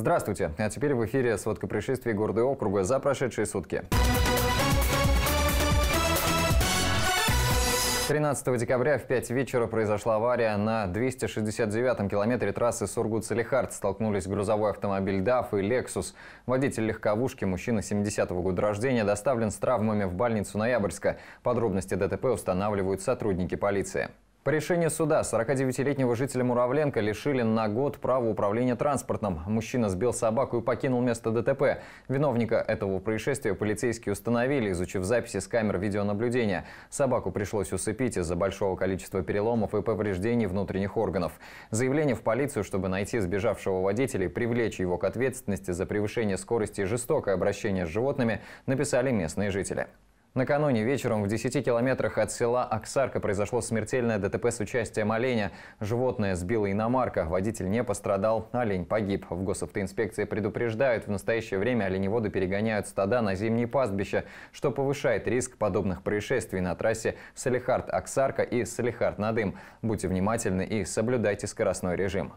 Здравствуйте. А теперь в эфире сводка происшествий города и округа за прошедшие сутки. 13 декабря в 5 вечера произошла авария на 269-м километре трассы Сургут-Салихард. Столкнулись грузовой автомобиль «ДАФ» и «Лексус». Водитель легковушки, мужчина 70-го года рождения, доставлен с травмами в больницу Ноябрьска. Подробности ДТП устанавливают сотрудники полиции. По решению суда 49-летнего жителя Муравленко лишили на год права управления транспортным. Мужчина сбил собаку и покинул место ДТП. Виновника этого происшествия полицейские установили, изучив записи с камер видеонаблюдения. Собаку пришлось усыпить из-за большого количества переломов и повреждений внутренних органов. Заявление в полицию, чтобы найти сбежавшего водителя и привлечь его к ответственности за превышение скорости и жестокое обращение с животными, написали местные жители. Накануне вечером в 10 километрах от села Оксарка произошло смертельное ДТП с участием оленя. Животное сбило иномарка, водитель не пострадал, олень погиб. В госавтоинспекции предупреждают, в настоящее время оленеводы перегоняют стада на зимние пастбища, что повышает риск подобных происшествий на трассе Салихард-Оксарка и Салихард-Надым. Будьте внимательны и соблюдайте скоростной режим.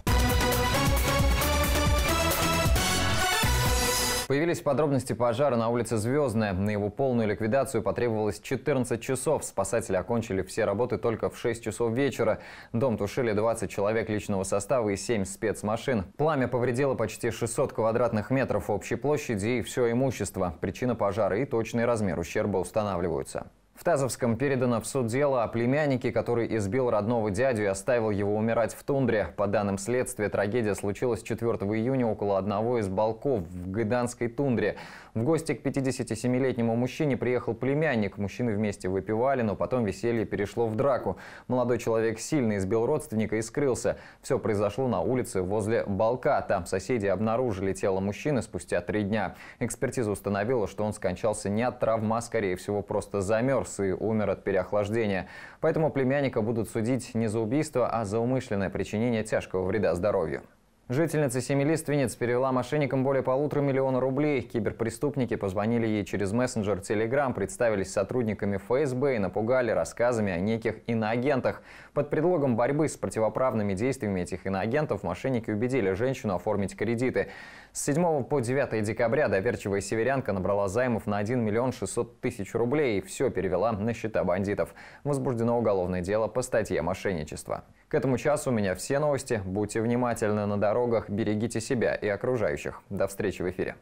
Появились подробности пожара на улице Звездная. На его полную ликвидацию потребовалось 14 часов. Спасатели окончили все работы только в 6 часов вечера. Дом тушили 20 человек личного состава и 7 спецмашин. Пламя повредило почти 600 квадратных метров общей площади и все имущество. Причина пожара и точный размер ущерба устанавливаются. В Тазовском передано в суд дело о племяннике, который избил родного дядю и оставил его умирать в тундре. По данным следствия, трагедия случилась 4 июня около одного из балков в Гыданской тундре. В гости к 57-летнему мужчине приехал племянник. Мужчины вместе выпивали, но потом веселье перешло в драку. Молодой человек сильно избил родственника и скрылся. Все произошло на улице возле балка. Там соседи обнаружили тело мужчины спустя три дня. Экспертиза установила, что он скончался не от травма, а скорее всего просто замерз. Торс и умер от переохлаждения. Поэтому племянника будут судить не за убийство, а за умышленное причинение тяжкого вреда здоровью. Жительница семи лиственниц перевела мошенникам более полутора миллиона рублей. Киберпреступники позвонили ей через мессенджер Telegram, представились сотрудниками ФСБ и напугали рассказами о неких иноагентах. Под предлогом борьбы с противоправными действиями этих иноагентов мошенники убедили женщину оформить кредиты. С 7 по 9 декабря доверчивая северянка набрала займов на 1 миллион 600 тысяч рублей и все перевела на счета бандитов. Возбуждено уголовное дело по статье мошенничество. К этому часу у меня все новости. Будьте внимательны на дороге дорогах берегите себя и окружающих. До встречи в эфире.